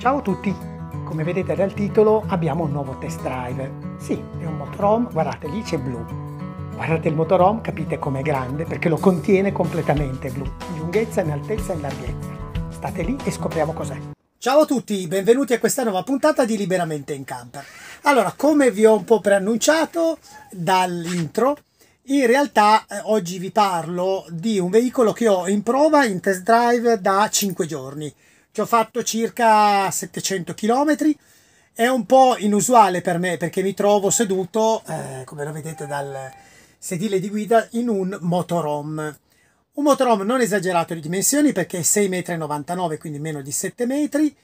Ciao a tutti! Come vedete dal titolo abbiamo un nuovo test drive. Sì, è un motorhome, guardate lì c'è blu. Guardate il motorhome, capite com'è grande perché lo contiene completamente blu, in lunghezza, in altezza e in larghezza. State lì e scopriamo cos'è. Ciao a tutti, benvenuti a questa nuova puntata di Liberamente in Camper. Allora, come vi ho un po' preannunciato dall'intro, in realtà eh, oggi vi parlo di un veicolo che ho in prova in test drive da 5 giorni ci ho fatto circa 700 km. È un po' inusuale per me perché mi trovo seduto, eh, come lo vedete dal sedile di guida, in un motorhome. Un motorhome non esagerato di dimensioni perché è 6,99 m, quindi meno di 7 metri,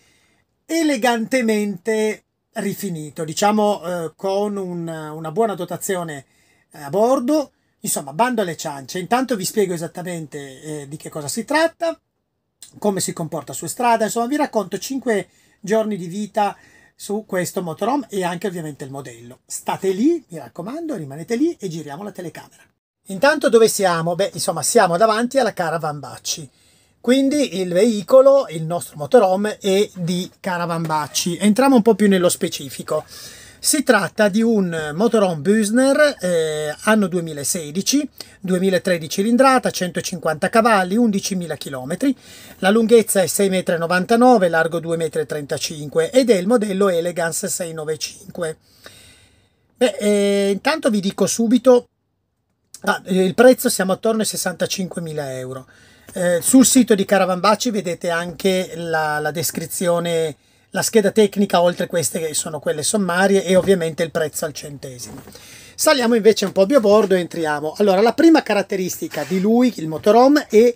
elegantemente rifinito, diciamo eh, con un, una buona dotazione eh, a bordo. Insomma, bando alle ciance. Intanto vi spiego esattamente eh, di che cosa si tratta come si comporta su strada, insomma vi racconto 5 giorni di vita su questo motorhome e anche ovviamente il modello. State lì, mi raccomando, rimanete lì e giriamo la telecamera. Intanto dove siamo? Beh, insomma, siamo davanti alla Caravan Bacci. Quindi il veicolo, il nostro motorhome è di Caravan Bacci. Entriamo un po' più nello specifico. Si tratta di un Motoron Busner eh, anno 2016, 2013 cilindrata, 150 cavalli, 11.000 km. La lunghezza è 6,99 m, largo 2,35 m ed è il modello Elegance 695. Beh, eh, intanto vi dico subito, ah, eh, il prezzo siamo attorno ai 65.000 euro. Eh, sul sito di Caravan Caravanbaci vedete anche la, la descrizione la scheda tecnica oltre queste che sono quelle sommarie e ovviamente il prezzo al centesimo. Saliamo invece un po' a bordo e entriamo. Allora, la prima caratteristica di lui, il motorhome, è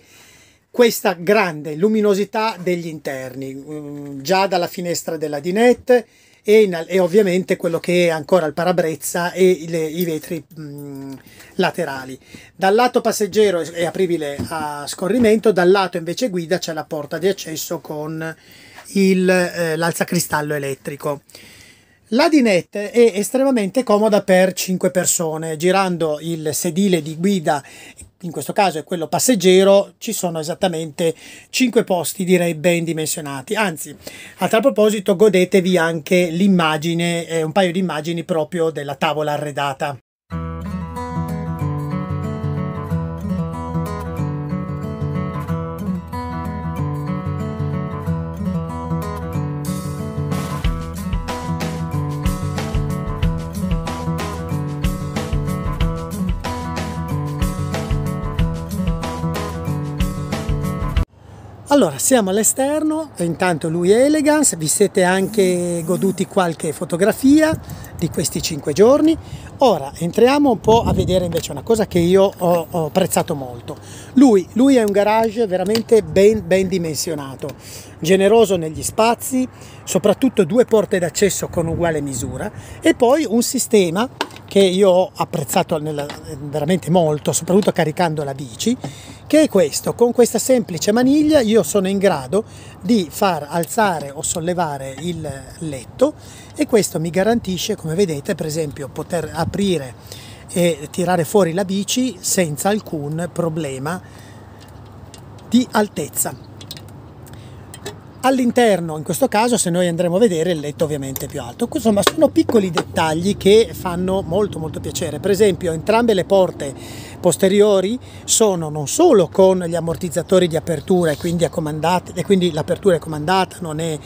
questa grande luminosità degli interni, mm, già dalla finestra della dinette e, in, e ovviamente quello che è ancora il parabrezza e le, i vetri mh, mm, laterali. Dal lato passeggero è apribile a scorrimento, dal lato invece guida c'è la porta di accesso con il, eh, l'alzacristallo elettrico. La dinette è estremamente comoda per 5 persone, girando il sedile di guida, in questo caso è quello passeggero, ci sono esattamente 5 posti direi ben dimensionati. Anzi, a tal proposito godetevi anche l'immagine, eh, un paio di immagini proprio della tavola arredata. Allora, siamo all'esterno, intanto lui è Elegance, vi siete anche goduti qualche fotografia di questi cinque giorni. Ora entriamo un po' a vedere invece una cosa che io ho, ho apprezzato molto. Lui, lui, è un garage veramente ben, ben dimensionato, generoso negli spazi, soprattutto due porte d'accesso con uguale misura e poi un sistema che io ho apprezzato nella, veramente molto, soprattutto caricando la bici, che è questo, con questa semplice maniglia io sono in grado di far alzare o sollevare il letto e questo mi garantisce, come vedete, per esempio poter aprire e tirare fuori la bici senza alcun problema di altezza. All'interno, in questo caso, se noi andremo a vedere, il letto ovviamente è più alto. Insomma, sono piccoli dettagli che fanno molto molto piacere. Per esempio, entrambe le porte posteriori sono non solo con gli ammortizzatori di apertura e quindi, e quindi l'apertura è comandata, non è,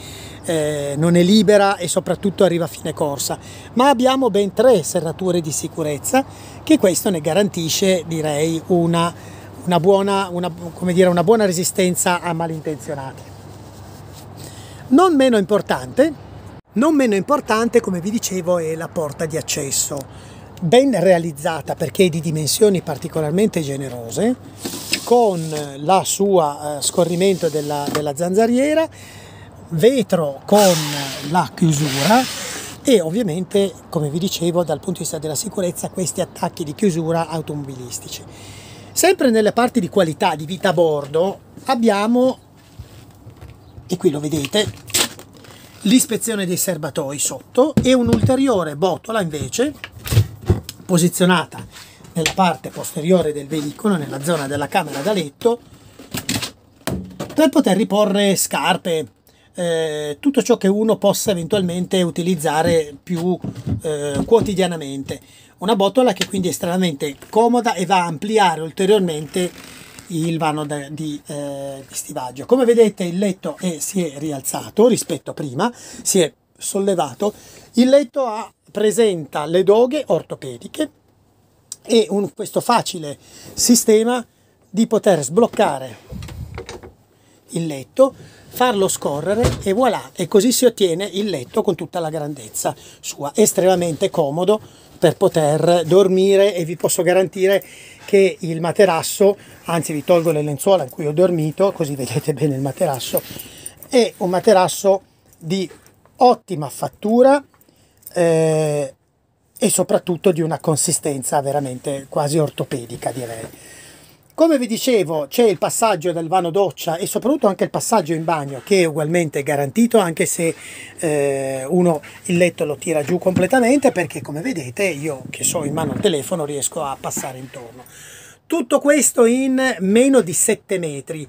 eh, non è libera e soprattutto arriva a fine corsa, ma abbiamo ben tre serrature di sicurezza che questo ne garantisce, direi, una, una, buona, una, dire, una buona resistenza a malintenzionati. Non meno importante, non meno importante come vi dicevo è la porta di accesso, ben realizzata perché è di dimensioni particolarmente generose, con la sua eh, scorrimento della, della zanzariera, vetro con la chiusura e ovviamente come vi dicevo dal punto di vista della sicurezza questi attacchi di chiusura automobilistici. Sempre nelle parti di qualità di vita a bordo abbiamo, e qui lo vedete, l'ispezione dei serbatoi sotto e un'ulteriore botola invece posizionata nella parte posteriore del veicolo, nella zona della camera da letto, per poter riporre scarpe, eh, tutto ciò che uno possa eventualmente utilizzare più eh, quotidianamente. Una botola che quindi è estremamente comoda e va a ampliare ulteriormente il vano da, di, eh, di stivaggio. Come vedete il letto è, si è rialzato rispetto a prima, si è sollevato. Il letto ha, presenta le doghe ortopediche e un, questo facile sistema di poter sbloccare il letto, farlo scorrere e voilà, e così si ottiene il letto con tutta la grandezza sua, estremamente comodo per poter dormire e vi posso garantire che il materasso, anzi vi tolgo le lenzuola in cui ho dormito, così vedete bene il materasso, è un materasso di ottima fattura eh, e soprattutto di una consistenza veramente quasi ortopedica direi. Come vi dicevo, c'è il passaggio dal vano doccia e soprattutto anche il passaggio in bagno che è ugualmente garantito anche se eh, uno il letto lo tira giù completamente perché come vedete io che so in mano il telefono riesco a passare intorno. Tutto questo in meno di 7 metri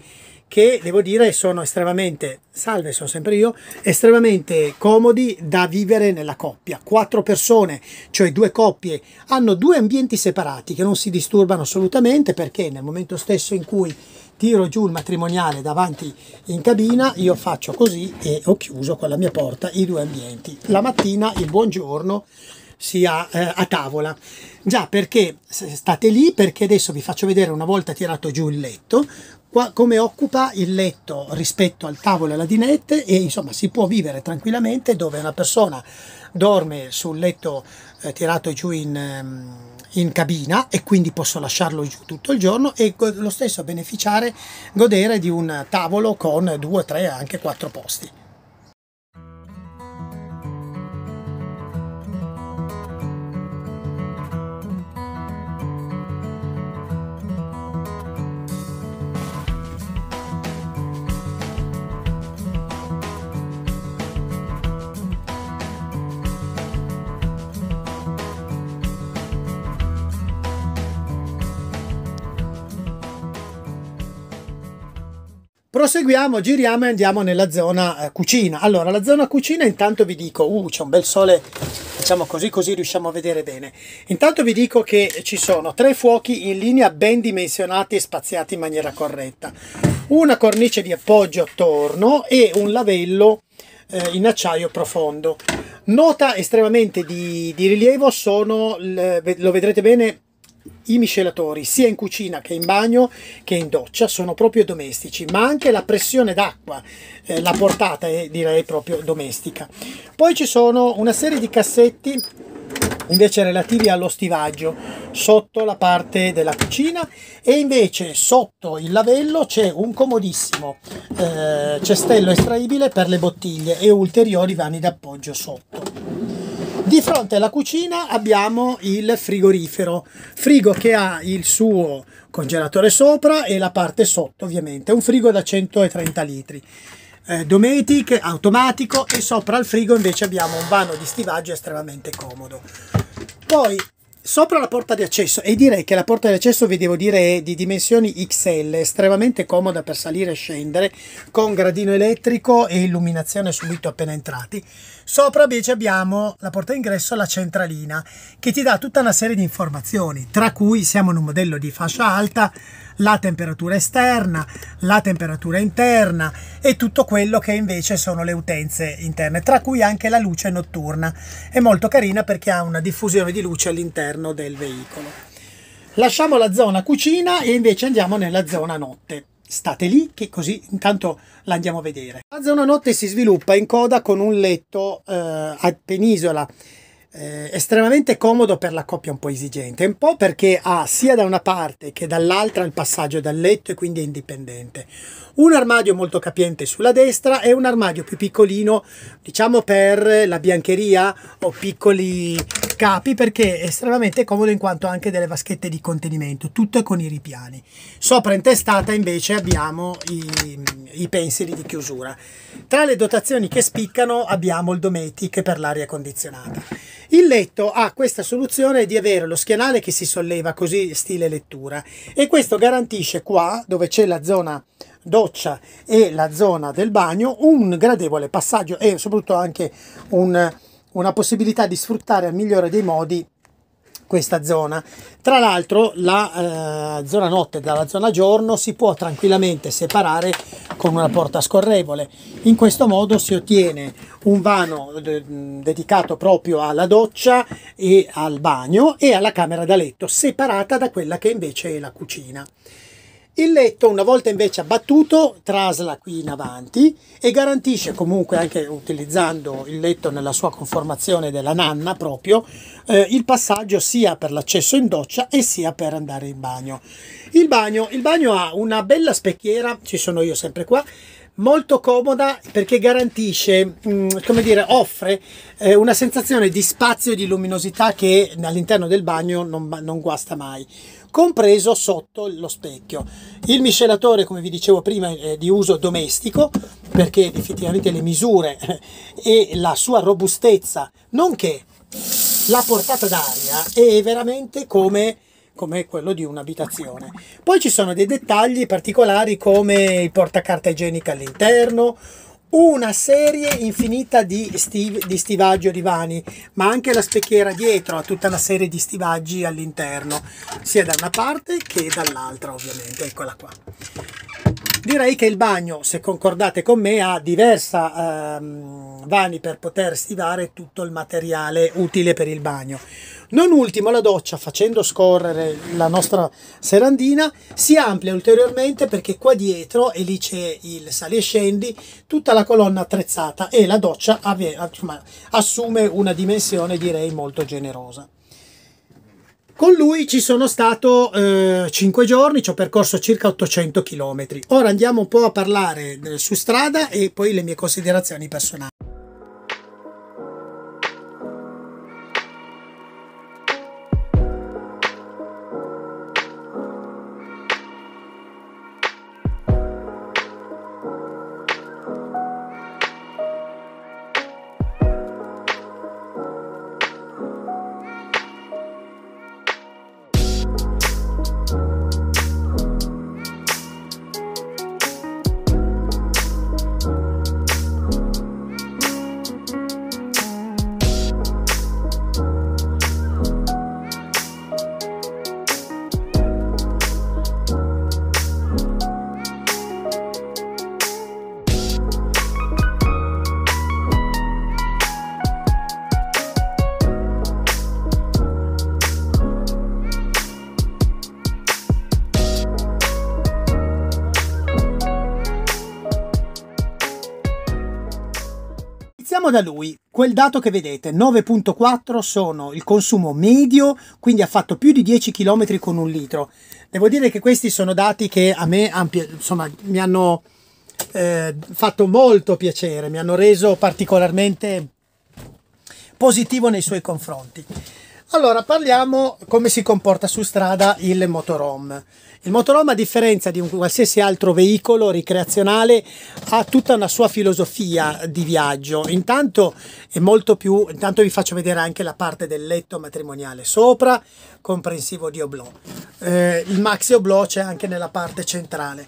che devo dire sono estremamente, salve sono sempre io, estremamente comodi da vivere nella coppia. Quattro persone, cioè due coppie, hanno due ambienti separati che non si disturbano assolutamente perché nel momento stesso in cui tiro giù il matrimoniale davanti in cabina, io faccio così e ho chiuso con la mia porta i due ambienti. La mattina il buongiorno sia eh, a tavola. Già perché state lì, perché adesso vi faccio vedere una volta tirato giù il letto qua, come occupa il letto rispetto al tavolo e alla dinette e insomma si può vivere tranquillamente dove una persona dorme sul letto eh, tirato giù in, ehm, in, cabina e quindi posso lasciarlo giù tutto il giorno e lo stesso beneficiare, godere di un tavolo con due, tre, anche quattro posti. proseguiamo, giriamo e andiamo nella zona eh, cucina. Allora, la zona cucina intanto vi dico, uh, c'è un bel sole, diciamo così, così riusciamo a vedere bene. Intanto vi dico che ci sono tre fuochi in linea ben dimensionati e spaziati in maniera corretta. Una cornice di appoggio attorno e un lavello eh, in acciaio profondo. Nota estremamente di, di rilievo sono, lo vedrete bene, i miscelatori, sia in cucina che in bagno che in doccia, sono proprio domestici, ma anche la pressione d'acqua, eh, la portata è direi proprio domestica. Poi ci sono una serie di cassetti invece relativi allo stivaggio sotto la parte della cucina e invece sotto il lavello c'è un comodissimo eh, cestello estraibile per le bottiglie e ulteriori vani d'appoggio sotto. Di fronte alla cucina abbiamo il frigorifero, frigo che ha il suo congelatore sopra e la parte sotto ovviamente, un frigo da 130 litri. Eh, dometic, automatico e sopra al frigo invece abbiamo un vano di stivaggio estremamente comodo. Poi sopra la porta di accesso e direi che la porta di accesso vi devo dire è di dimensioni XL estremamente comoda per salire e scendere con gradino elettrico e illuminazione subito appena entrati sopra invece abbiamo la porta d'ingresso la centralina che ti dà tutta una serie di informazioni tra cui siamo in un modello di fascia alta la temperatura esterna, la temperatura interna e tutto quello che invece sono le utenze interne, tra cui anche la luce notturna. È molto carina perché ha una diffusione di luce all'interno del veicolo. Lasciamo la zona cucina e invece andiamo nella zona notte state lì che così intanto la andiamo a vedere. La zona notte si sviluppa in coda con un letto eh, a penisola eh, estremamente comodo per la coppia un po' esigente, un po' perché ha sia da una parte che dall'altra il passaggio dal letto e quindi è indipendente. Un armadio molto capiente sulla destra e un armadio più piccolino, diciamo per la biancheria o piccoli capi perché è estremamente comodo in quanto anche delle vaschette di contenimento, tutte con i ripiani. Sopra in testata invece abbiamo i, i pensili di chiusura. Tra le dotazioni che spiccano abbiamo il Dometic per l'aria condizionata. Il letto ha questa soluzione di avere lo schienale che si solleva così stile lettura e questo garantisce qua dove c'è la zona doccia e la zona del bagno un gradevole passaggio e soprattutto anche un, una possibilità di sfruttare al migliore dei modi questa zona. Tra l'altro la eh, zona notte dalla zona giorno si può tranquillamente separare con una porta scorrevole. In questo modo si ottiene un vano de eh, dedicato proprio alla doccia e al bagno e alla camera da letto, separata da quella che invece è la cucina. Il letto, una volta invece abbattuto, trasla qui in avanti e garantisce comunque, anche utilizzando il letto nella sua conformazione della nanna proprio, eh, il passaggio sia per l'accesso in doccia e sia per andare in bagno. Il bagno, il bagno ha una bella specchiera, ci sono io sempre qua, molto comoda perché garantisce, mm, come dire, offre eh, una sensazione di spazio e di luminosità che all'interno del bagno non, non guasta mai compreso sotto lo specchio. Il miscelatore, come vi dicevo prima, è di uso domestico, perché effettivamente le misure e la sua robustezza, nonché la portata d'aria, è veramente come come quello di un'abitazione. Poi ci sono dei dettagli particolari come il portacarta igienica all'interno, una serie infinita di, stiv di stivaggi o divani, ma anche la specchiera dietro ha tutta una serie di stivaggi all'interno, sia da una parte che dall'altra ovviamente, eccola qua. Direi che il bagno, se concordate con me, ha diversi ehm, vani per poter stivare tutto il materiale utile per il bagno. Non ultimo, la doccia, facendo scorrere la nostra serandina, si amplia ulteriormente perché qua dietro, e lì c'è il sali e scendi, tutta la colonna attrezzata e la doccia assume una dimensione direi molto generosa. Con lui ci sono stato eh, 5 giorni, ci ho percorso circa 800 km. Ora andiamo un po' a parlare eh, su strada e poi le mie considerazioni personali. partiamo da lui. Quel dato che vedete, 9.4 sono il consumo medio, quindi ha fatto più di 10 km con un litro. Devo dire che questi sono dati che a me insomma, mi hanno eh, fatto molto piacere, mi hanno reso particolarmente positivo nei suoi confronti. Allora, parliamo come si comporta su strada il motorhome. Il motorhome, a differenza di un qualsiasi altro veicolo ricreazionale, ha tutta una sua filosofia di viaggio. Intanto è molto più. Intanto vi faccio vedere anche la parte del letto matrimoniale sopra, comprensivo di oblò. Eh, il maxi oblò c'è anche nella parte centrale.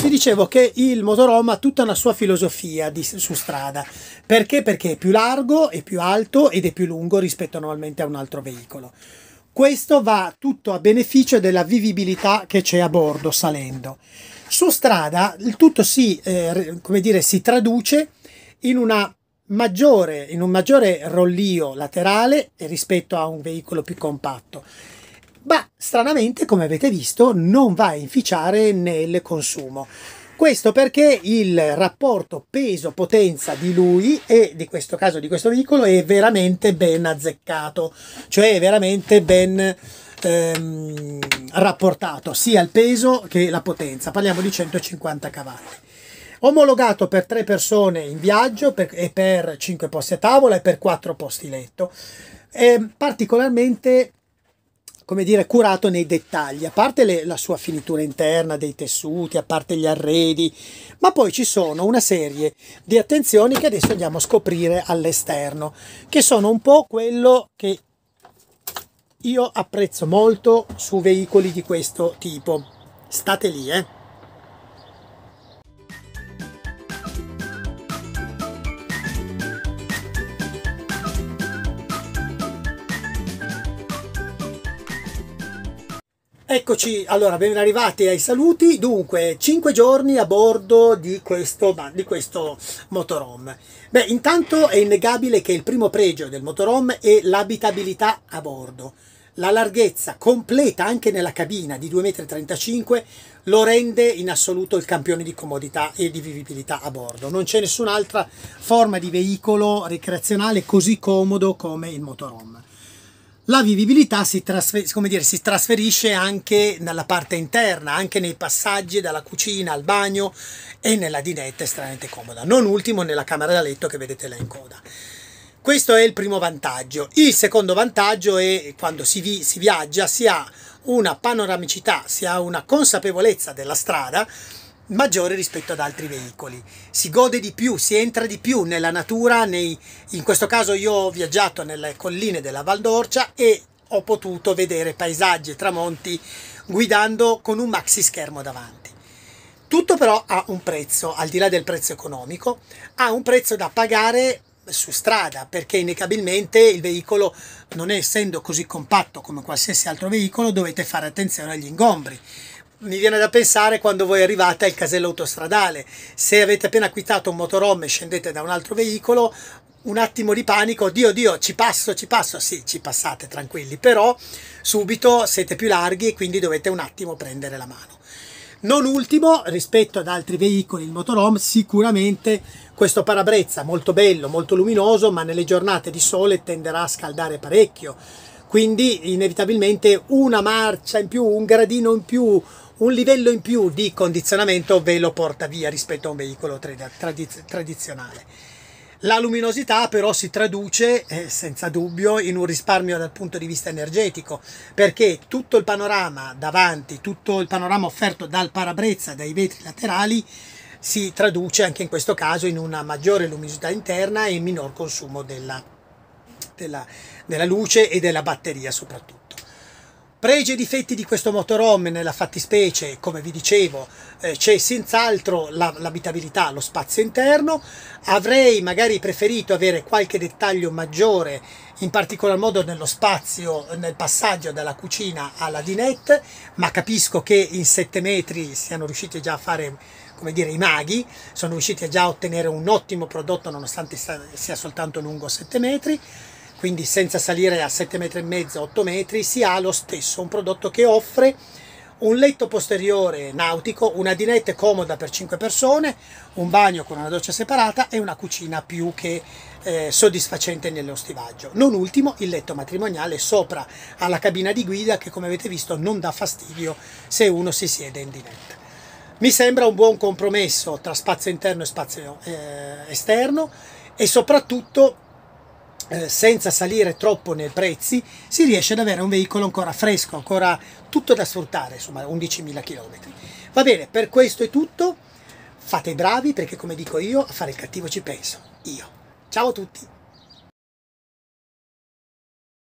Vi dicevo che il motorhome ha tutta una sua filosofia di, su strada. Perché? Perché è più largo, è più alto ed è più lungo rispetto normalmente a un altro veicolo veicolo. Questo va tutto a beneficio della vivibilità che c'è a bordo salendo. Su strada il tutto si, eh, dire, si traduce in, maggiore, in un maggiore rollio laterale rispetto a un veicolo più compatto ma stranamente, come avete visto, non va a inficiare nel consumo. Questo perché il rapporto peso-potenza di lui e di questo caso di questo veicolo è veramente ben azzeccato, cioè veramente ben ehm, rapportato sia il peso che la potenza. Parliamo di 150 cavalli omologato per tre persone in viaggio per, e per 5 posti a tavola e per 4 posti letto. È ehm, particolarmente come dire, curato nei dettagli, a parte le, la sua finitura interna dei tessuti, a parte gli arredi, ma poi ci sono una serie di attenzioni che adesso andiamo a scoprire all'esterno, che sono un po' quello che io apprezzo molto su veicoli di questo tipo. State lì, eh. Eccoci, allora ben arrivati ai saluti, dunque 5 giorni a bordo di questo, di questo motorhome. Beh, intanto è innegabile che il primo pregio del motorhome è l'abitabilità a bordo. La larghezza completa anche nella cabina di 2,35 m lo rende in assoluto il campione di comodità e di vivibilità a bordo. Non c'è nessun'altra forma di veicolo ricreazionale così comodo come il motorhome la vivibilità si, dire, si, trasferisce anche nella parte interna, anche nei passaggi dalla cucina al bagno e nella dinetta estremamente comoda, non ultimo nella camera da letto che vedete là in coda. Questo è il primo vantaggio. Il secondo vantaggio è quando si, vi si viaggia si ha una panoramicità, si ha una consapevolezza della strada maggiore rispetto ad altri veicoli. Si gode di più, si entra di più nella natura, nei, in questo caso io ho viaggiato nelle colline della Val d'Orcia e ho potuto vedere paesaggi e tramonti guidando con un maxi schermo davanti. Tutto però ha un prezzo, al di là del prezzo economico, ha un prezzo da pagare su strada perché ineccabilmente il veicolo non essendo così compatto come qualsiasi altro veicolo dovete fare attenzione agli ingombri mi viene da pensare quando voi arrivate al casello autostradale. Se avete appena acquistato un motorhome e scendete da un altro veicolo, un attimo di panico, Dio Dio, ci passo, ci passo, sì, ci passate tranquilli, però subito siete più larghi e quindi dovete un attimo prendere la mano. Non ultimo, rispetto ad altri veicoli, il motorhome, sicuramente questo parabrezza, molto bello, molto luminoso, ma nelle giornate di sole tenderà a scaldare parecchio, quindi inevitabilmente una marcia in più, un gradino in più, un livello in più di condizionamento ve lo porta via rispetto a un veicolo trad- tradiz- tradizionale. La luminosità però si traduce eh, senza dubbio in un risparmio dal punto di vista energetico, perché tutto il panorama davanti, tutto il panorama offerto dal parabrezza, dai vetri laterali, si traduce anche in questo caso in una maggiore luminosità interna e minor consumo della, della, della luce e della batteria soprattutto. Pregi e difetti di questo motorhome nella fattispecie, come vi dicevo, eh, c'è senz'altro l'abitabilità, lo spazio interno. Avrei magari preferito avere qualche dettaglio maggiore, in particolar modo nello spazio, nel passaggio dalla cucina alla dinette, ma capisco che in 7 metri siano riusciti già a fare come dire, i maghi, sono riusciti già a ottenere un ottimo prodotto nonostante sia soltanto lungo 7 metri quindi senza salire a 7,5 metri, 8 metri, si ha lo stesso un prodotto che offre un letto posteriore nautico, una dinette comoda per 5 persone, un bagno con una doccia separata e una cucina più che eh, soddisfacente nello stivaggio. Non ultimo il letto matrimoniale sopra alla cabina di guida che come avete visto non dà fastidio se uno si siede in dinette. Mi sembra un buon compromesso tra spazio interno e spazio eh, esterno e soprattutto eh, senza salire troppo nei prezzi, si riesce ad avere un veicolo ancora fresco, ancora tutto da sfruttare, insomma 11.000 km. Va bene, per questo è tutto, fate i bravi perché come dico io, a fare il cattivo ci penso, io. Ciao a tutti!